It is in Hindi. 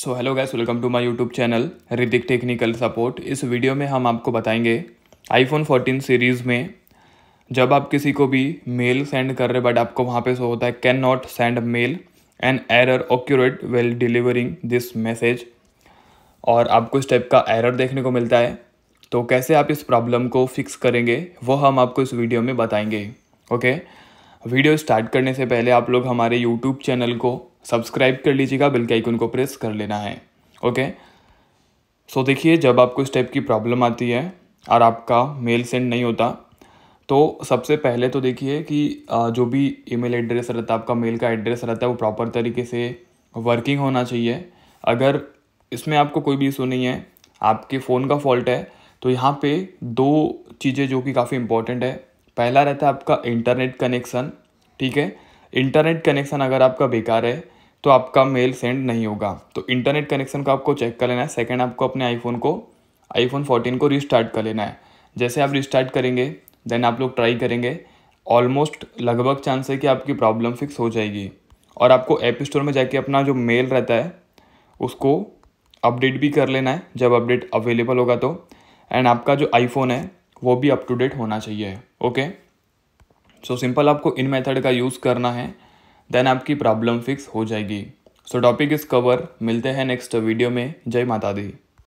so hello guys welcome to my YouTube channel Ridik technical support इस वीडियो में हम आपको बताएंगे आईफोन 14 सीरीज़ में जब आप किसी को भी मेल सेंड कर रहे बट आपको वहाँ पे सो होता है can not send mail an error occurred while delivering this message और आपको इस टाइप का एरर देखने को मिलता है तो कैसे आप इस प्रॉब्लम को फिक्स करेंगे वो हम आपको इस वीडियो में बताएंगे ओके वीडियो स्टार्ट करने से पहले आप लोग हमारे यूट्यूब चैनल को सब्सक्राइब कर लीजिएगा बिल के आइकन को प्रेस कर लेना है ओके सो देखिए जब आपको इस टाइप की प्रॉब्लम आती है और आपका मेल सेंड नहीं होता तो सबसे पहले तो देखिए कि जो भी ईमेल एड्रेस रहता है आपका मेल का एड्रेस रहता है वो प्रॉपर तरीके से वर्किंग होना चाहिए अगर इसमें आपको कोई भी इशू नहीं है आपके फ़ोन का फॉल्ट है तो यहाँ पे दो चीज़ें जो कि काफ़ी इंपॉर्टेंट है पहला रहता है आपका इंटरनेट कनेक्शन ठीक है इंटरनेट कनेक्शन अगर आपका बेकार है तो आपका मेल सेंड नहीं होगा तो इंटरनेट कनेक्शन को आपको चेक कर लेना है सेकेंड आपको अपने आईफोन को आईफोन 14 को रिस्टार्ट कर लेना है जैसे आप रिस्टार्ट करेंगे देन आप लोग ट्राई करेंगे ऑलमोस्ट लगभग चांस है कि आपकी प्रॉब्लम फिक्स हो जाएगी और आपको ऐप स्टोर में जाके अपना जो मेल रहता है उसको अपडेट भी कर लेना है जब अपडेट अवेलेबल होगा तो एंड आपका जो आईफोन है वो भी अप टू डेट होना चाहिए ओके सो सिंपल आपको इन मेथड का यूज़ करना है देन आपकी प्रॉब्लम फिक्स हो जाएगी सो टॉपिक इस कवर मिलते हैं नेक्स्ट वीडियो में जय माता दी